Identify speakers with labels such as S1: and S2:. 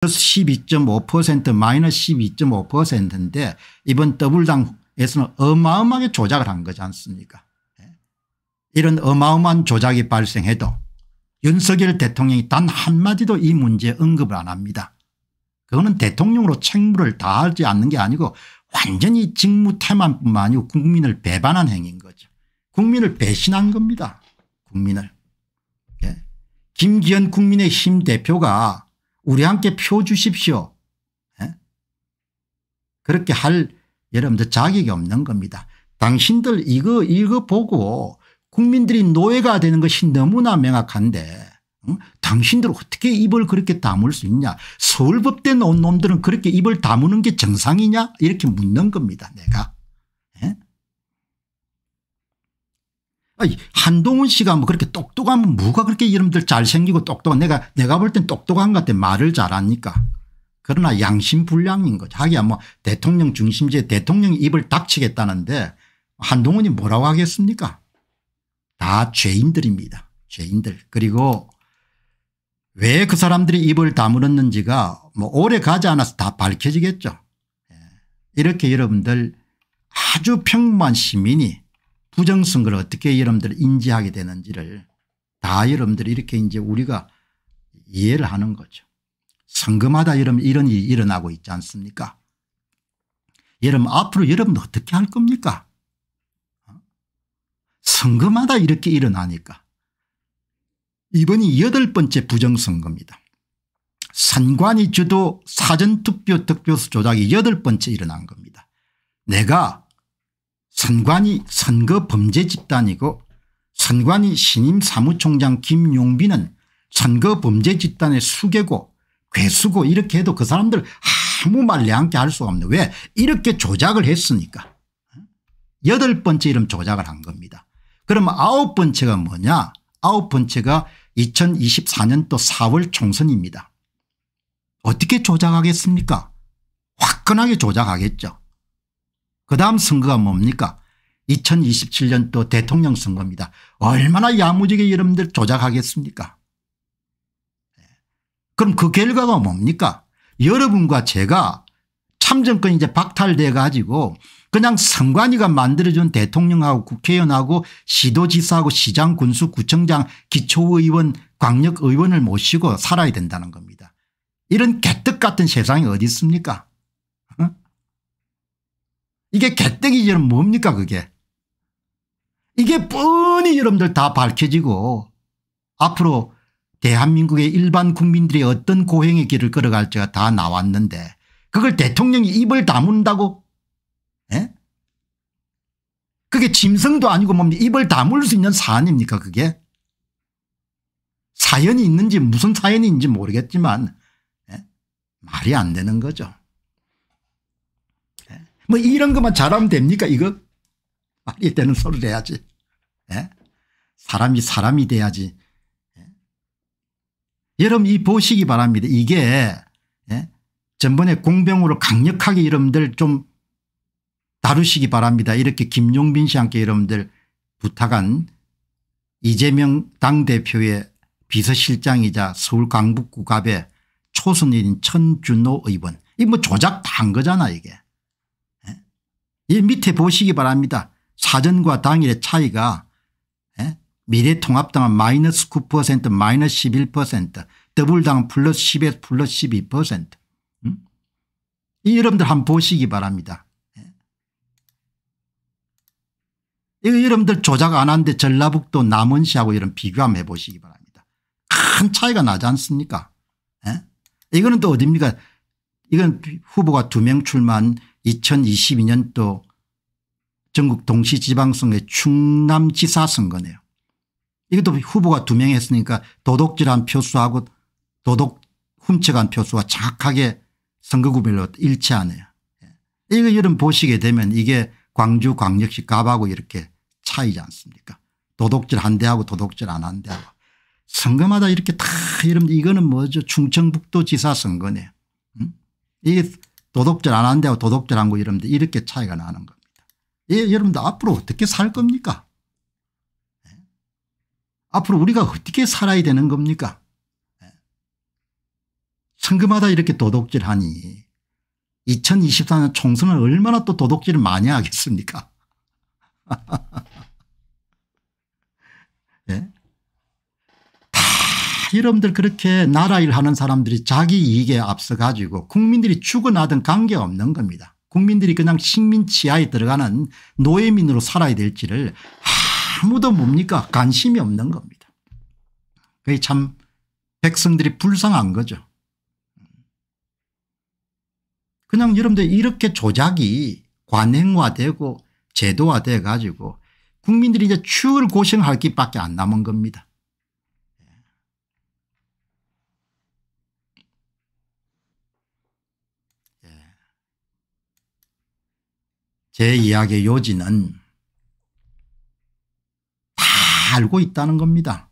S1: 플러스 12.5% 마이너스 12.5%인데 이번 더블당에서는 어마어마하게 조작을 한 거지 않습니까 예. 이런 어마어마한 조작이 발생해도 윤석열 대통령이 단 한마디도 이 문제에 언급을 안 합니다. 그거는 대통령으로 책무를 다하지 않는 게 아니고 완전히 직무태만뿐만 아니고 국민을 배반한 행위인 거죠. 국민을 배신한 겁니다. 국민을. 예. 김기현 국민의힘 대표가 우리 함께 표 주십시오. 예? 그렇게 할 여러분들 자격이 없는 겁니다. 당신들 이거 읽어보고 국민들이 노예가 되는 것이 너무나 명확한데 응? 당신들 어떻게 입을 그렇게 다물 수 있냐 서울법대 놓 놈들은 그렇게 입을 다무는 게 정상이냐 이렇게 묻는 겁니다 내가. 아니 한동훈 씨가 뭐 그렇게 똑똑하면 뭐가 그렇게 이름들 잘생기고 똑똑한 내가 내가 볼 땐 똑똑한 것 같아 말을 잘하니까. 그러나 양심불량인 거죠. 하기야 뭐 대통령 중심지 대통령 입을 닥치겠다는데 한동훈이 뭐라고 하겠습니까 다 죄인들입니다. 죄인들. 그리고 왜 그 사람들이 입을 다물었는지가 뭐 오래 가지 않아서 다 밝혀지겠죠. 예. 이렇게 여러분들 아주 평범한 시민이 부정선거를 어떻게 여러분들 인지하게 되는지를 다 여러분들이 이렇게 이제 우리가 이해를 하는 거죠. 선거마다 여러분 이런 일이 일어나고 있지 않습니까? 여러분 앞으로 여러분 어떻게 할 겁니까? 어? 선거마다 이렇게 일어나니까 이번이 여덟 번째 부정선거입니다. 산관이 주도 사전투표 득표수 조작이 여덟 번째 일어난 겁니다. 내가 선관위 선거 범죄 집단이고 선관위 신임 사무총장 김용빈은 선거 범죄 집단의 수괴고 괴수고 이렇게 해도 그 사람들 아무 말 내앉게 할 수가 없는 왜 이렇게 조작을 했으니까 여덟 번째 이름 조작을 한 겁니다. 그러면 아홉 번째가 뭐냐 아홉 번째가 2024년도 4월 총선입니다. 어떻게 조작하겠습니까 화끈하게 조작하겠죠. 그다음 선거가 뭡니까 2027년 또 대통령 선거입니다. 얼마나 야무지게 여러분들 조작하겠습니까 예. 그럼 그 결과가 뭡니까 여러분과 제가 참정권 이제 박탈돼 가지고 그냥 선관위가 만들어준 대통령하고 국회의원하고 시도지사하고 시장 군수 구청장 기초의원 광역의원을 모시고 살아야 된다는 겁니다. 이런 개떡 같은 세상이 어디 있습니까 이게 개떼기지는 뭡니까 그게 이게 뻔히 여러분들 다 밝혀지고 앞으로 대한민국의 일반 국민들이 어떤 고행의 길을 걸어갈지가 다 나왔는데 그걸 대통령이 입을 다문다고 에? 예? 그게 짐승도 아니고 뭡니까 입을 다물 수 있는 사안입니까 그게 사연이 있는지 무슨 사연인지 모르겠지만 에? 예? 말이 안 되는 거죠. 뭐 이런 것만 잘하면 됩니까 이거? 말이 되는 소리를 해야지. 예? 사람이 사람이 돼야지. 예? 여러분 이 보시기 바랍니다. 이게 예? 전번에 공병으로 강력하게 여러분들 좀 다루시기 바랍니다. 이렇게 김용빈 씨한테 여러분들 부탁한 이재명 당대표의 비서실장이자 서울 강북구갑의 초선인 천준호 의원. 이 뭐 조작 다 한 거잖아 이게. 이 밑에 보시기 바랍니다. 사전과 당일의 차이가 예? 미래통합당은 마이너스 9% 마이너스 11% 더블당은 플러스 10에서 플러스 12%이 음? 여러분들 한번 보시기 바랍니다. 예? 이거 여러분들 조작 안 하는데 전라북도 남원시하고 이런 비교 한번 해보시기 바랍니다. 큰 차이가 나지 않습니까? 에? 예? 이거는 또 어딥니까? 이건 후보가 두 명 출마한 2022년도 전국 동시지방선거의 충남지사 선거네요. 이것도 후보가 두 명 했으니까 도둑질한 표수하고 도둑 훔쳐간 표수와 정확하게 선거구별로 일치하네요. 예. 이거 이런 보시게 되면 이게 광주 광역시 값하고 이렇게 차이지 않습니까 도둑질 한 대하고 도둑질 안 한 대하고 선거마다 이렇게 다 이러면 이거는 뭐죠 충청북도 지사 선거네요. 음? 이게 도덕질 안 한다고 도덕질 한거 이러면 이렇게 차이가 나는 겁니다. 예, 여러분들 앞으로 어떻게 살 겁니까? 예? 앞으로 우리가 어떻게 살아야 되는 겁니까? 예? 선거마다 이렇게 도덕질하니 2024년 총선을 얼마나 또 도덕질을 많이 하겠습니까? 이름들 그렇게 나라일 하는 사람들이 자기 이익에 앞서 가지고 국민들이 죽어나든 관계없는 겁니다. 국민들이 그냥 식민 지하에 들어가는 노예민으로 살아야 될지를 아무도 뭡니까 관심이 없는 겁니다. 그게 참 백성들이 불쌍한 거죠. 그냥 여러분들 이렇게 조작이 관행화되고 제도화돼 가지고 국민들이 이제 추을 고생할 길밖에 안 남은 겁니다. 제 이야기의 요지는 다 알고 있다는 겁니다.